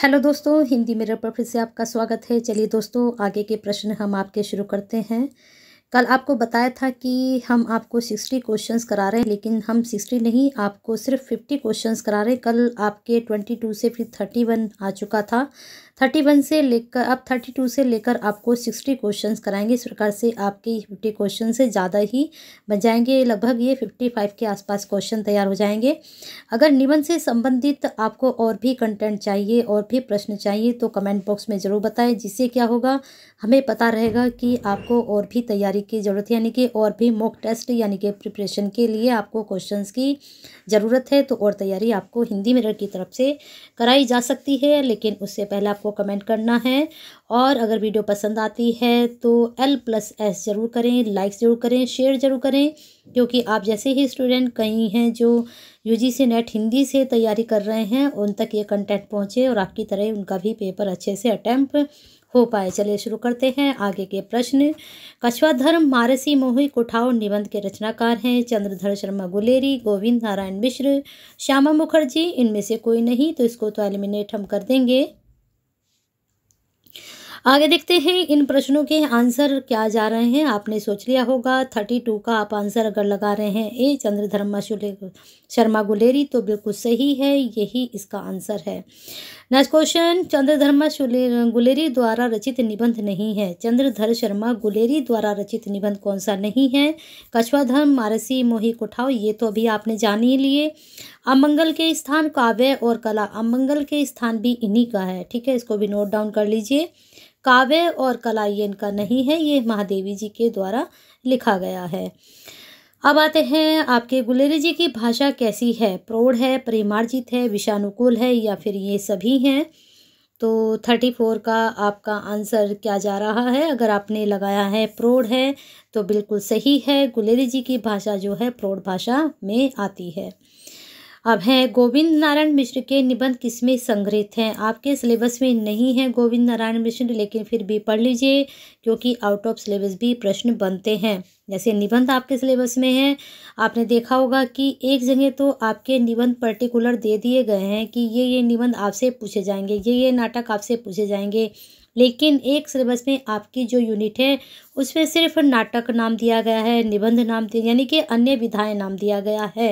hello दोस्तों हिंदी मेरे पर फिर से आपका स्वागत है चलिए दोस्तों आगे के प्रश्न हम आपके शुरू करते हैं कल आपको बताया था कि हम आपको सिक्सटी क्वेश्चंस करा रहे हैं लेकिन हम सिक्सटी नहीं आपको सिर्फ फिफ्टी क्वेश्चंस करा रहे हैं कल आपके ट्वेंटी टू से फिर थर्टी वन आ चुका था थर्टी वन से लेकर अब थर्टी टू से लेकर आपको सिक्सटी क्वेश्चंस कराएंगे इस प्रकार से आपके फिफ्टी क्वेश्चन से ज़्यादा ही बन जाएंगे लगभग ये फिफ्टी फाइव के आसपास क्वेश्चन तैयार हो जाएंगे अगर निबंध से संबंधित आपको और भी कंटेंट चाहिए और भी प्रश्न चाहिए तो कमेंट बॉक्स में ज़रूर बताएं जिससे क्या होगा हमें पता रहेगा कि आपको और भी तैयारी की ज़रूरत है यानी कि और भी मॉक टेस्ट यानी कि प्रिपरेशन के लिए आपको क्वेश्चंस की ज़रूरत है तो और तैयारी आपको हिंदी मिरर की तरफ से कराई जा सकती है लेकिन उससे पहले आप आपको कमेंट करना है और अगर वीडियो पसंद आती है तो एल प्लस एस ज़रूर करें लाइक ज़रूर करें शेयर ज़रूर करें क्योंकि आप जैसे ही स्टूडेंट कहीं हैं जो जी सी नेट हिंदी से तैयारी कर रहे हैं उन तक ये कंटेंट पहुँचे और आपकी तरह उनका भी पेपर अच्छे से अटैम्प्ट हो पाए चलिए शुरू करते हैं आगे के प्रश्न कछवा धर्म मारसी मोहित कुठाओ निबंध के रचनाकार हैं चंद्रधर शर्मा गुलेरी गोविंद नारायण मिश्र श्यामा मुखर्जी इनमें से कोई नहीं तो इसको तो एलिमिनेट हम कर देंगे आगे देखते हैं इन प्रश्नों के आंसर क्या जा रहे हैं आपने सोच लिया होगा थर्टी टू का आप आंसर अगर लगा रहे हैं ए चंद्रधर्मा शर्मा गुलेरी तो बिल्कुल सही है यही इसका आंसर है नेक्स्ट क्वेश्चन चंद्रधर्मा गुलेरी द्वारा रचित निबंध नहीं है चंद्रधर शर्मा गुलेरी द्वारा रचित निबंध कौन सा नहीं है कछवाधर्म मारसी मोही कुठाव ये तो अभी आपने जान ही लिए अमंगल के स्थान काव्य और कला अमंगल के स्थान भी इन्हीं का है ठीक है इसको भी नोट डाउन कर लीजिए काव्य और कलायन का नहीं है ये महादेवी जी के द्वारा लिखा गया है अब आते हैं आपके गुलेरी जी की भाषा कैसी है प्रौढ़ है परिमार्जित है विषानुकूल है या फिर ये सभी हैं तो थर्टी फोर का आपका आंसर क्या जा रहा है अगर आपने लगाया है प्रौढ़ है तो बिल्कुल सही है गुलेरी जी की भाषा जो है प्रौढ़ भाषा में आती है अब हैं गोविंद नारायण मिश्र के निबंध किसमें संग्रहित हैं आपके सिलेबस में नहीं है गोविंद नारायण मिश्र लेकिन फिर भी पढ़ लीजिए क्योंकि आउट ऑफ सिलेबस भी प्रश्न बनते हैं जैसे निबंध आपके सिलेबस में है आपने देखा होगा कि एक जगह तो आपके निबंध पर्टिकुलर दे दिए गए हैं कि ये ये निबंध आपसे पूछे जाएंगे ये ये नाटक आपसे पूछे जाएंगे लेकिन एक सिलेबस में आपकी जो यूनिट है उसमें सिर्फ नाटक नाम दिया गया है निबंध नाम दिया यानी कि अन्य विधाएं नाम दिया गया है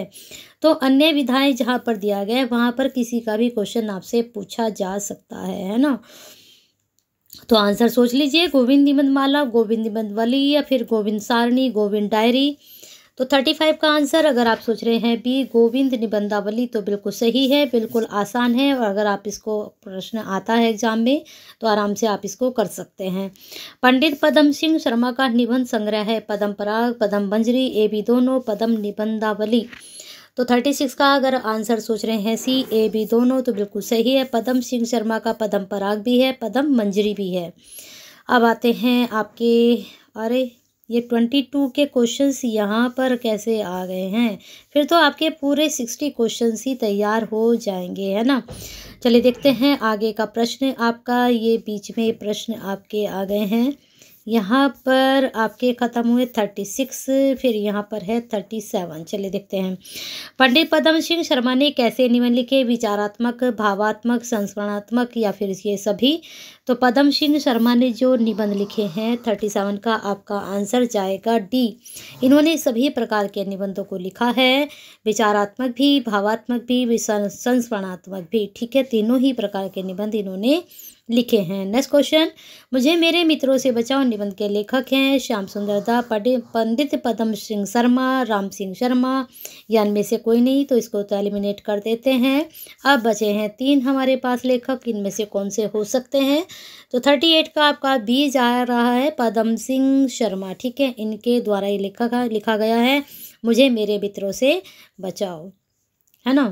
तो अन्य विधाएं जहाँ पर दिया गया है वहाँ पर किसी का भी क्वेश्चन आपसे पूछा जा सकता है है ना तो आंसर सोच लीजिए गोविंद निबंध माला गोविंद निबंध वाली या फिर गोविंद सारणी गोविंद डायरी तो थर्टी फाइव का आंसर अगर आप सोच रहे हैं बी गोविंद निबंधावली तो बिल्कुल सही है बिल्कुल आसान है और अगर आप इसको प्रश्न आता है एग्जाम में तो आराम से आप इसको कर सकते हैं पंडित पदम सिंह शर्मा का निबंध संग्रह है पदम पराग पदम बंजरी ए बी दोनों पदम निबंधावली तो थर्टी सिक्स का अगर आंसर सोच रहे हैं सी ए बी दोनों तो बिल्कुल सही है पदम सिंह शर्मा का पदम पराग भी है पदम मंजरी भी है अब आते हैं आपके अरे ये ट्वेंटी टू के क्वेश्चंस यहाँ पर कैसे आ गए हैं फिर तो आपके पूरे सिक्सटी क्वेश्चंस ही तैयार हो जाएंगे है ना चलिए देखते हैं आगे का प्रश्न आपका ये बीच में प्रश्न आपके आ गए हैं यहाँ पर आपके ख़त्म हुए थर्टी सिक्स फिर यहाँ पर है थर्टी सेवन चलिए देखते हैं पंडित पद्म सिंह शर्मा ने कैसे निबंध लिखे विचारात्मक भावात्मक संस्मरणात्मक या फिर ये सभी तो पद्म सिंह शर्मा ने जो निबंध लिखे हैं थर्टी सेवन का आपका आंसर जाएगा डी इन्होंने सभी प्रकार के निबंधों को लिखा है विचारात्मक भी भावात्मक भी संस्मरणात्मक भी ठीक है तीनों ही प्रकार के निबंध इन्होंने लिखे हैं नेक्स्ट क्वेश्चन मुझे मेरे मित्रों से बचाओ निबंध के लेखक हैं श्याम सुंदर दा पंडित पदम सिंह शर्मा राम सिंह शर्मा या इनमें से कोई नहीं तो इसको तो एलिमिनेट कर देते हैं अब बचे हैं तीन हमारे पास लेखक इनमें से कौन से हो सकते हैं तो थर्टी एट का आपका बी जा रहा है पदम सिंह शर्मा ठीक है इनके द्वारा ये लिखा लिखा गया है मुझे मेरे मित्रों से बचाओ है ना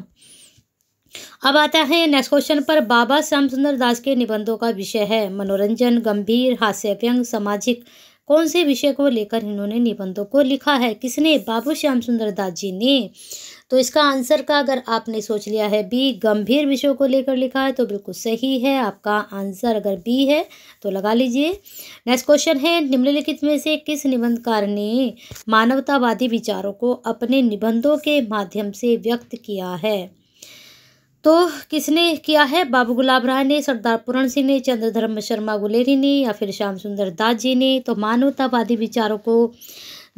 अब आता है नेक्स्ट क्वेश्चन पर बाबा श्याम सुंदर दास के निबंधों का विषय है मनोरंजन गंभीर हास्य व्यंग सामाजिक कौन से विषय को लेकर इन्होंने निबंधों को लिखा है किसने बाबू श्याम सुंदर दास जी ने तो इसका आंसर का अगर आपने सोच लिया है बी गंभीर विषयों को लेकर लिखा है तो बिल्कुल सही है आपका आंसर अगर बी है तो लगा लीजिए नेक्स्ट क्वेश्चन है निम्नलिखित में से किस निबंधकार ने मानवतावादी विचारों को अपने निबंधों के माध्यम से व्यक्त किया है तो किसने किया है बाबू गुलाब राय ने सरदार पूरण सिंह ने चंद्र शर्मा गुलेरी ने या फिर श्याम सुंदर दास जी ने तो मानवतावादी विचारों को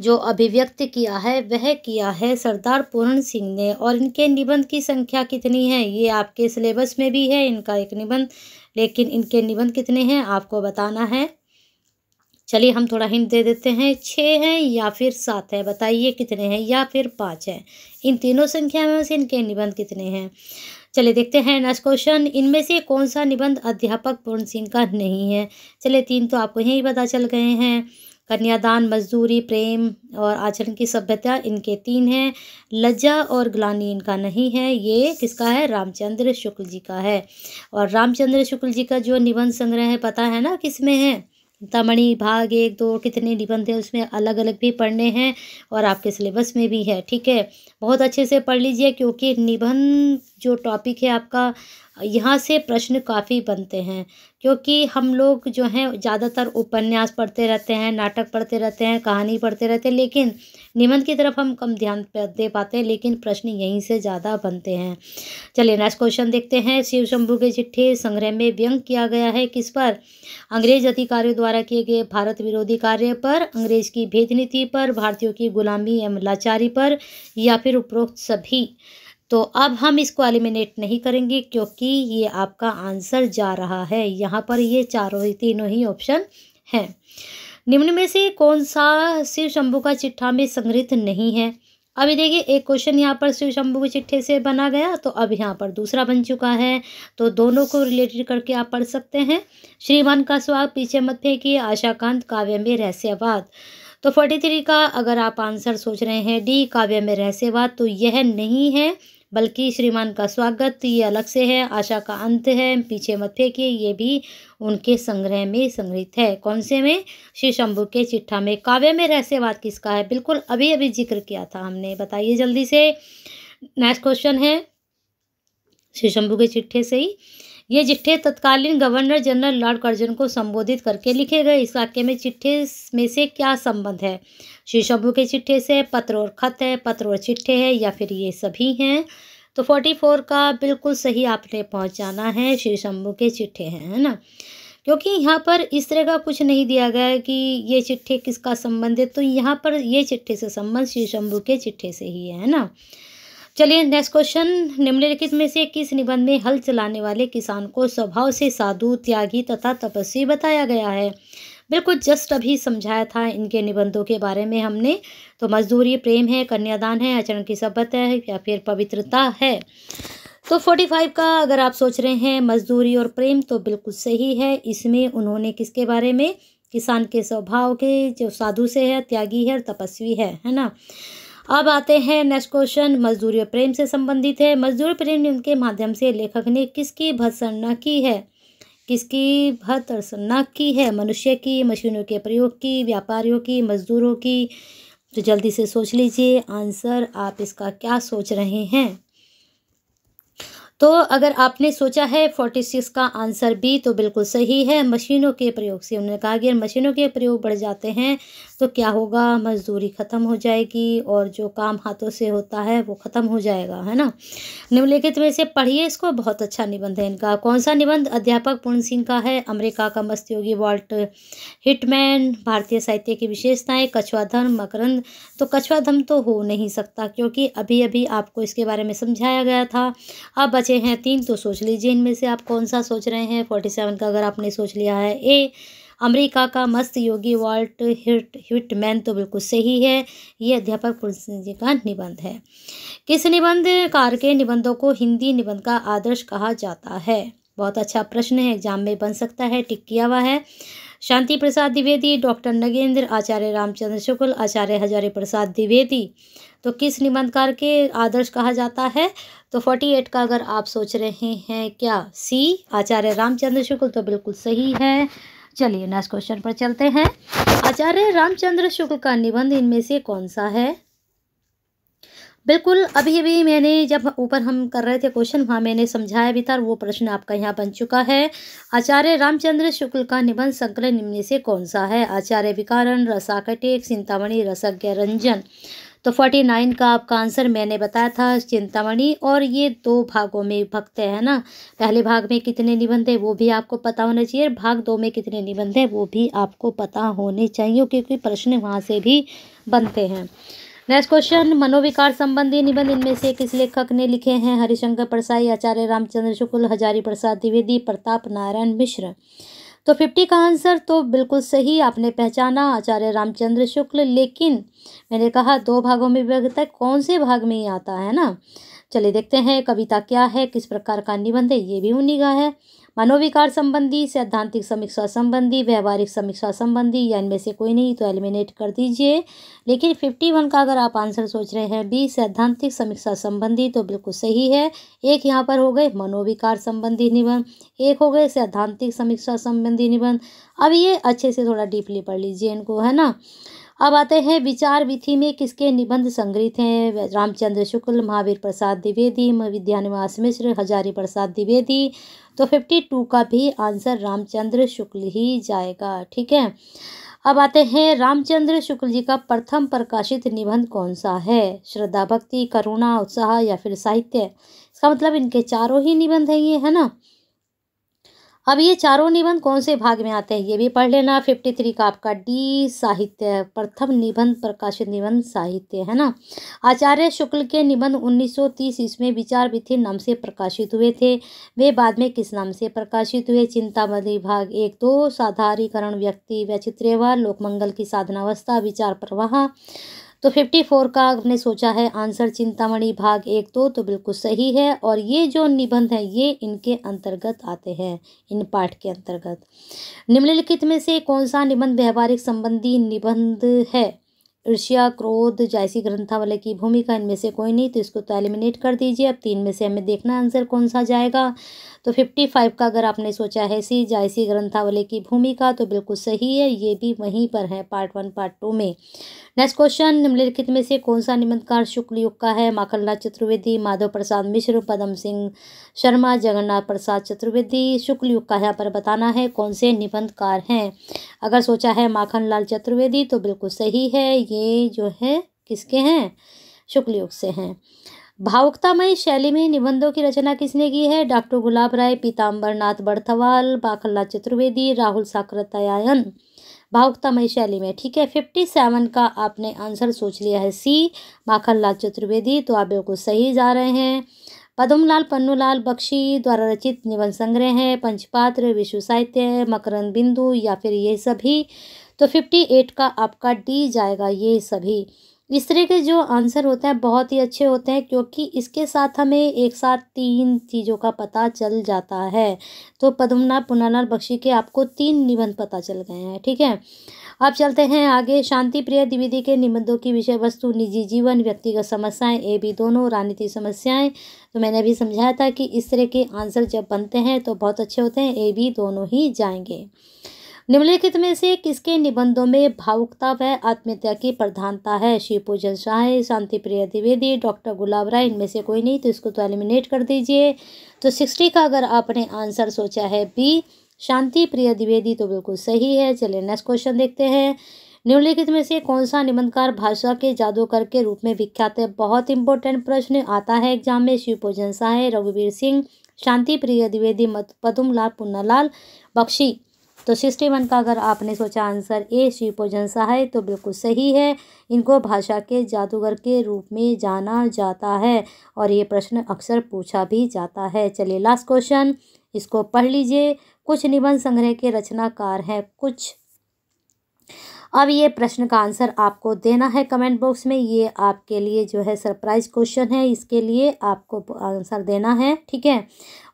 जो अभिव्यक्त किया है वह किया है सरदार पूरण सिंह ने और इनके निबंध की संख्या कितनी है ये आपके सिलेबस में भी है इनका एक निबंध लेकिन इनके निबंध कितने हैं आपको बताना है चलिए हम थोड़ा हिंट दे देते हैं छः हैं या फिर सात है बताइए कितने हैं या फिर पाँच हैं इन तीनों संख्या में से इनके निबंध कितने हैं चले देखते हैं नेक्स्ट क्वेश्चन इनमें से कौन सा निबंध अध्यापक पूर्ण सिंह का नहीं है चले तीन तो आपको यही पता चल गए हैं कन्यादान मजदूरी प्रेम और आचरण की सभ्यता इनके तीन हैं लज्जा और ग्लानी इनका नहीं है ये किसका है रामचंद्र शुक्ल जी का है और रामचंद्र शुक्ल जी का जो निबंध संग्रह है पता है ना किस में है तमणि भाग एक दो कितने निबंध हैं उसमें अलग अलग भी पढ़ने हैं और आपके सिलेबस में भी है ठीक है बहुत अच्छे से पढ़ लीजिए क्योंकि निबंध जो टॉपिक है आपका यहाँ से प्रश्न काफ़ी बनते हैं क्योंकि हम लोग जो हैं ज़्यादातर उपन्यास पढ़ते रहते हैं नाटक पढ़ते रहते हैं कहानी पढ़ते रहते हैं लेकिन निबंध की तरफ हम कम ध्यान दे पाते हैं लेकिन प्रश्न यहीं से ज़्यादा बनते हैं चलिए नेक्स्ट क्वेश्चन देखते हैं शिव शंभु के चिट्ठे संग्रह में व्यंग किया गया है किस पर अंग्रेज अधिकारियों द्वारा किए गए भारत विरोधी कार्य पर अंग्रेज की भेद नीति पर भारतीयों की गुलामी एवं लाचारी पर या फिर उपरोक्त सभी तो अब हम इसको एलिमिनेट नहीं करेंगे क्योंकि ये आपका आंसर जा रहा है यहाँ पर ये चारों ही तीनों ही ऑप्शन हैं निम्न में से कौन सा शिव शंभू का चिट्ठा में संग्रहित नहीं है अभी देखिए एक क्वेश्चन यहाँ पर शिव शंभू के चिट्ठे से बना गया तो अब यहाँ पर दूसरा बन चुका है तो दोनों को रिलेटेड करके आप पढ़ सकते हैं श्रीमान का स्वाग पीछे मत फेंकिए आशाकांत काव्य में रहस्यवाद तो फोर्टी थ्री का अगर आप आंसर सोच रहे हैं डी काव्य में रहस्यवाद तो यह नहीं है बल्कि श्रीमान का स्वागत तो ये अलग से है आशा का अंत है पीछे मत फेंकिए ये भी उनके संग्रह में संग्रहित है कौन से में श्री शंभु के चिट्ठा में काव्य में रहस्यवाद किसका है बिल्कुल अभी अभी जिक्र किया था हमने बताइए जल्दी से नेक्स्ट क्वेश्चन है श्री शंभु के चिट्ठे से ही ये चिट्ठे तत्कालीन गवर्नर जनरल लॉर्ड कर्जन को संबोधित करके लिखे गए इस वाक्य में चिट्ठे में से क्या संबंध है शीशोभू के चिट्ठे से पत्र और खत है पत्र और चिट्ठे है या फिर ये सभी हैं तो फोर्टी फोर का बिल्कुल सही आपने पहुंचाना है श्री शंभू के चिट्ठे हैं है ना क्योंकि यहाँ पर इस तरह का कुछ नहीं दिया गया है कि ये चिट्ठे किसका संबंध है तो यहाँ पर ये चिट्ठे से संबंध श्री शंभू के चिट्ठे से ही है ना चलिए नेक्स्ट क्वेश्चन निम्नलिखित में से किस निबंध में हल चलाने वाले किसान को स्वभाव से साधु त्यागी तथा तपस्वी बताया गया है बिल्कुल जस्ट अभी समझाया था इनके निबंधों के बारे में हमने तो मजदूरी प्रेम है कन्यादान है आचरण की सब्बत है या फिर पवित्रता है तो फोर्टी फाइव का अगर आप सोच रहे हैं मजदूरी और प्रेम तो बिल्कुल सही है इसमें उन्होंने किसके बारे में किसान के स्वभाव के जो साधु से है त्यागी है और तपस्वी है है ना अब आते हैं नेक्स्ट क्वेश्चन मजदूरी और प्रेम से संबंधित है मजदूर प्रेम के माध्यम से लेखक ने किसकी भत्सना की है किसकी हर तरसन्ना की है मनुष्य की मशीनों के प्रयोग की व्यापारियों की मजदूरों की तो जल्दी से सोच लीजिए आंसर आप इसका क्या सोच रहे हैं तो अगर आपने सोचा है फोर्टी सिक्स का आंसर बी तो बिल्कुल सही है मशीनों के प्रयोग से उन्होंने कहा कि मशीनों के प्रयोग बढ़ जाते हैं तो क्या होगा मजदूरी ख़त्म हो जाएगी और जो काम हाथों से होता है वो ख़त्म हो जाएगा है ना निम्नलिखित में से पढ़िए इसको बहुत अच्छा निबंध है इनका कौन सा निबंध अध्यापक पूर्ण सिंह का है अमेरिका का मस्तयोगी वॉल्ट हिटमैन भारतीय साहित्य की विशेषताएं कछुआ धर्म मकरंद तो कछुआ धर्म तो हो नहीं सकता क्योंकि अभी अभी आपको इसके बारे में समझाया गया था अब बचे हैं तीन तो सोच लीजिए इनमें से आप कौन सा सोच रहे हैं फोर्टी सेवन का अगर आपने सोच लिया है ए अमेरिका का मस्त योगी वॉल्ट हिट हिटमैन तो बिल्कुल सही है ये अध्यापक कुलसिंह जी का निबंध है किस निबंधकार के निबंधों को हिंदी निबंध का आदर्श कहा जाता है बहुत अच्छा प्रश्न है एग्जाम में बन सकता है टिक किया हुआ है शांति प्रसाद द्विवेदी डॉक्टर नगेंद्र आचार्य रामचंद्र शुक्ल आचार्य हजारे प्रसाद द्विवेदी तो किस निबंधकार के आदर्श कहा जाता है तो फोर्टी एट का अगर आप सोच रहे हैं क्या सी आचार्य रामचंद्र शुक्ल तो बिल्कुल सही है चलिए नेक्स्ट क्वेश्चन पर चलते हैं आचार्य रामचंद्र शुक्ल का निबंध इनमें से कौन सा है बिल्कुल अभी अभी मैंने जब ऊपर हम कर रहे थे क्वेश्चन वहाँ मैंने समझाया भी था वो प्रश्न आपका यहाँ बन चुका है आचार्य रामचंद्र शुक्ल का निबंध संकलन निम्न से कौन सा है आचार्य विकारण रसाकटेक चिंतामणि रसज्ञ रंजन तो फोर्टी नाइन का आपका आंसर मैंने बताया था चिंतामणि और ये दो भागों में विभक्त है ना पहले भाग में कितने निबंध हैं वो भी आपको पता होना चाहिए भाग दो में कितने निबंध हैं वो भी आपको पता होने चाहिए क्योंकि प्रश्न वहाँ से भी बनते हैं नेक्स्ट क्वेश्चन मनोविकार संबंधी निबंध इनमें से किस लेखक ने लिखे हैं हरिशंकर प्रसाई आचार्य रामचंद्र शुक्ल हजारी प्रसाद द्विवेदी प्रताप नारायण मिश्र तो फिफ्टी का आंसर तो बिल्कुल सही आपने पहचाना आचार्य रामचंद्र शुक्ल लेकिन मैंने कहा दो भागों में है कौन से भाग में ही आता है ना चलिए देखते हैं कविता क्या है किस प्रकार का निबंध है ये भी उन्हीं का है मनोविकार संबंधी सैद्धांतिक समीक्षा संबंधी व्यवहारिक समीक्षा संबंधी या इनमें से कोई नहीं तो एलिमिनेट कर दीजिए लेकिन फिफ्टी वन का अगर आप आंसर सोच रहे हैं बी सैद्धांतिक समीक्षा संबंधी तो बिल्कुल सही है एक यहाँ पर हो गए मनोविकार संबंधी निबंध एक हो गए सैद्धांतिक समीक्षा संबंधी निबंध अब ये अच्छे से थोड़ा डीपली पढ़ लीजिए इनको है ना अब आते हैं विचार विधि में किसके निबंध संग्रहित हैं रामचंद्र शुक्ल महावीर प्रसाद द्विवेदी विद्यानिवास मिश्र हजारी प्रसाद द्विवेदी तो फिफ्टी टू का भी आंसर रामचंद्र शुक्ल ही जाएगा ठीक है अब आते हैं रामचंद्र शुक्ल जी का प्रथम प्रकाशित निबंध कौन सा है श्रद्धा भक्ति करुणा उत्साह या फिर साहित्य इसका मतलब इनके चारों ही निबंध हैं ये है ना अब ये चारों निबंध कौन से भाग में आते हैं ये भी पढ़ लेना फिफ्टी थ्री का आपका डी साहित्य प्रथम निबंध प्रकाशित निबंध साहित्य है ना आचार्य शुक्ल के निबंध 1930 ईस्वी विचार विधि नाम से प्रकाशित हुए थे वे बाद में किस नाम से प्रकाशित हुए चिंतामणि भाग एक दो साधारीकरण व्यक्ति वैचित्र्यवाद लोकमंगल की साधनावस्था विचार प्रवाह तो 54 का आपने सोचा है आंसर चिंतामणि भाग एक तो तो बिल्कुल सही है और ये जो निबंध है ये इनके अंतर्गत आते हैं इन पाठ के अंतर्गत निम्नलिखित में से कौन सा निबंध व्यवहारिक संबंधी निबंध है ऋषिया क्रोध जैसी ग्रंथावली की भूमिका इनमें से कोई नहीं तो इसको तो एलिमिनेट कर दीजिए अब तीन में से हमें देखना आंसर कौन सा जाएगा तो फिफ्टी फाइव का अगर आपने सोचा है सी जायसी ग्रंथावली की भूमिका तो बिल्कुल सही है ये भी वहीं पर है पार्ट वन पार्ट टू में नेक्स्ट क्वेश्चन निम्नलिखित में से कौन सा निबंधकार शुक्ल युग का है माखनलाल चतुर्वेदी माधव प्रसाद मिश्र पदम सिंह शर्मा जगन्नाथ प्रसाद चतुर्वेदी शुक्ल युग का यहाँ पर बताना है कौन से निबंधकार हैं अगर सोचा है माखनलाल चतुर्वेदी तो बिल्कुल सही है ये जो है किसके हैं शुक्ल युग से हैं भावुकतामय शैली में निबंधों की रचना किसने की है डॉक्टर गुलाब राय पीताम्बरनाथ बड़थवाल बाखल्ला चतुर्वेदी राहुल साकृतायन भावुकतामय शैली में ठीक है फिफ्टी सेवन का आपने आंसर सोच लिया है सी माखन लाल चतुर्वेदी तो आप बिल्कुल सही जा रहे हैं पदमलाल पन्नूलाल बख्शी द्वारा रचित निबंध संग्रह है पंचपात्र विश्व साहित्य मकरंद बिंदु या फिर ये सभी तो फिफ्टी एट का आपका डी जाएगा ये सभी इस तरह के जो आंसर होते हैं बहुत ही अच्छे होते हैं क्योंकि इसके साथ हमें एक साथ तीन चीज़ों का पता चल जाता है तो पद्मनाभ पुनानाथ बख्शी के आपको तीन निबंध पता चल गए हैं ठीक है अब चलते हैं आगे शांति प्रिय द्विवेदी के निबंधों की विषय वस्तु निजी जीवन व्यक्तिगत समस्याएं ए भी दोनों राजनीतिक समस्याएं तो मैंने अभी समझाया था कि इस तरह के आंसर जब बनते हैं तो बहुत अच्छे होते हैं ए भी दोनों ही जाएंगे निम्नलिखित में से किसके निबंधों में भावुकता व आत्मीयता की प्रधानता है शिवपूजन शाह शांति प्रिया द्विवेदी डॉक्टर गुलाब राय इनमें से कोई नहीं तो इसको तो एलिमिनेट कर दीजिए तो सिक्सटी का अगर आपने आंसर सोचा है बी शांति प्रिया द्विवेदी तो बिल्कुल सही है चलिए नेक्स्ट क्वेश्चन देखते हैं निम्नलिखित में से कौन सा निबंधकार भाषा के जादूकर के रूप में विख्यात है बहुत इंपॉर्टेंट प्रश्न आता है एग्जाम में शिवपूजन शाह रघुवीर सिंह शांति प्रिय द्विवेदी मत पदुमलाल पुन्नालाल बख्शी तो सिक्सटी वन का अगर आपने सोचा आंसर ए शिवपोजन शाह है तो बिल्कुल सही है इनको भाषा के जादूगर के रूप में जाना जाता है और ये प्रश्न अक्सर पूछा भी जाता है चलिए लास्ट क्वेश्चन इसको पढ़ लीजिए कुछ निबंध संग्रह के रचनाकार हैं कुछ अब ये प्रश्न का आंसर आपको देना है कमेंट बॉक्स में ये आपके लिए जो है सरप्राइज क्वेश्चन है इसके लिए आपको आंसर देना है ठीक है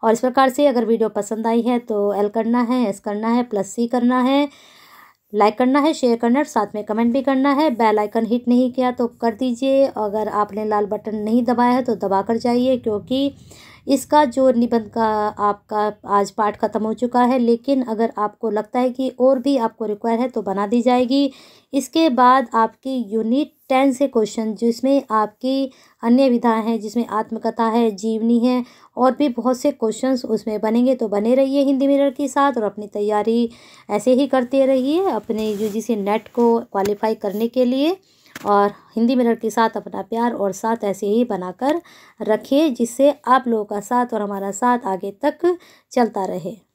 और इस प्रकार से अगर वीडियो पसंद आई है तो एल करना है एस करना है प्लस सी करना है लाइक करना है शेयर करना है साथ में कमेंट भी करना है बेल आइकन हिट नहीं किया तो कर दीजिए अगर आपने लाल बटन नहीं दबाया है तो दबा कर जाइए क्योंकि इसका जो निबंध का आपका आज पाठ ख़त्म हो चुका है लेकिन अगर आपको लगता है कि और भी आपको रिक्वायर है तो बना दी जाएगी इसके बाद आपकी यूनिट टेन से क्वेश्चन जिसमें आपकी अन्य विधाएँ हैं जिसमें आत्मकथा है जीवनी है और भी बहुत से क्वेश्चंस उसमें बनेंगे तो बने रहिए हिंदी मिरर के साथ और अपनी तैयारी ऐसे ही करते रहिए अपने यूजीसी नेट को क्वालिफाई करने के लिए और हिंदी मिरर के साथ अपना प्यार और साथ ऐसे ही बनाकर रखिए जिससे आप लोगों का साथ और हमारा साथ आगे तक चलता रहे